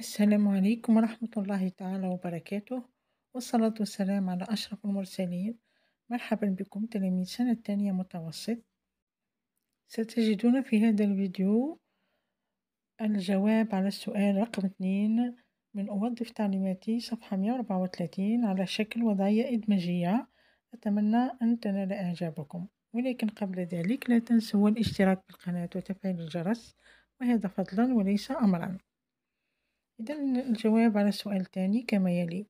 السلام عليكم ورحمة الله تعالى وبركاته والصلاة والسلام على أشرف المرسلين مرحبا بكم تلاميذ سنة تانية متوسط ستجدون في هذا الفيديو الجواب على السؤال رقم 2 من أوظف تعليماتي صفحة 134 على شكل وضعية إدمجية أتمنى أن تنال إعجابكم ولكن قبل ذلك لا تنسوا الاشتراك بالقناة وتفعيل الجرس وهذا فضلا وليس أمرا إذا الجواب على السؤال الثاني كما يلي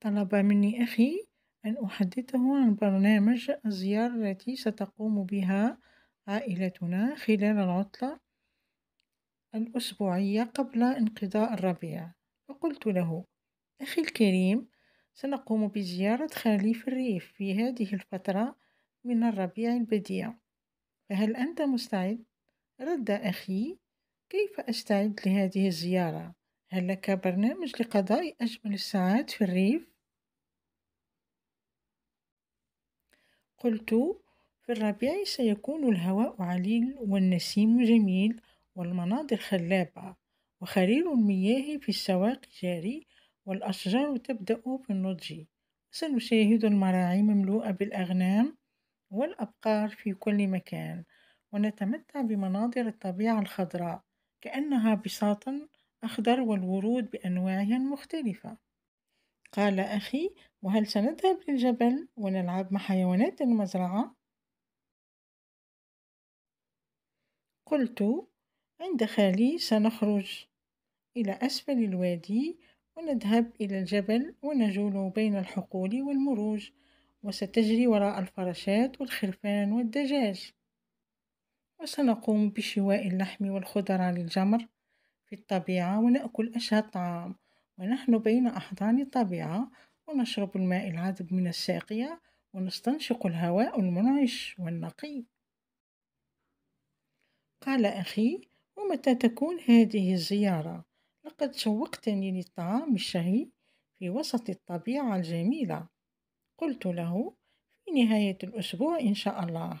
طلب مني أخي أن أحدثه عن برنامج الزيارة التي ستقوم بها عائلتنا خلال العطلة الأسبوعية قبل انقضاء الربيع فقلت له أخي الكريم سنقوم بزيارة خليف الريف في هذه الفترة من الربيع البديع فهل أنت مستعد؟ رد أخي كيف أستعد لهذه الزيارة؟ هل لك برنامج لقضاء أجمل الساعات في الريف؟ قلت في الربيع سيكون الهواء عليل والنسيم جميل والمناظر خلابة وخرير المياه في السواق جاري والأشجار تبدأ في النضج سنشاهد المراعي مملوءة بالأغنام والأبقار في كل مكان ونتمتع بمناظر الطبيعة الخضراء كأنها بساط أخضر والورود بأنواعها المختلفة قال أخي وهل سنذهب للجبل ونلعب مع حيوانات المزرعة؟ قلت عند خالي سنخرج إلى أسفل الوادي ونذهب إلى الجبل ونجول بين الحقول والمروج وستجري وراء الفراشات والخرفان والدجاج وسنقوم بشواء اللحم والخضر للجمر في الطبيعة ونأكل أشهى الطعام ونحن بين أحضان الطبيعة ونشرب الماء العذب من الساقية ونستنشق الهواء المنعش والنقي قال أخي ومتى تكون هذه الزيارة؟ لقد شوقتني للطعام الشهي في وسط الطبيعة الجميلة قلت له في نهاية الأسبوع إن شاء الله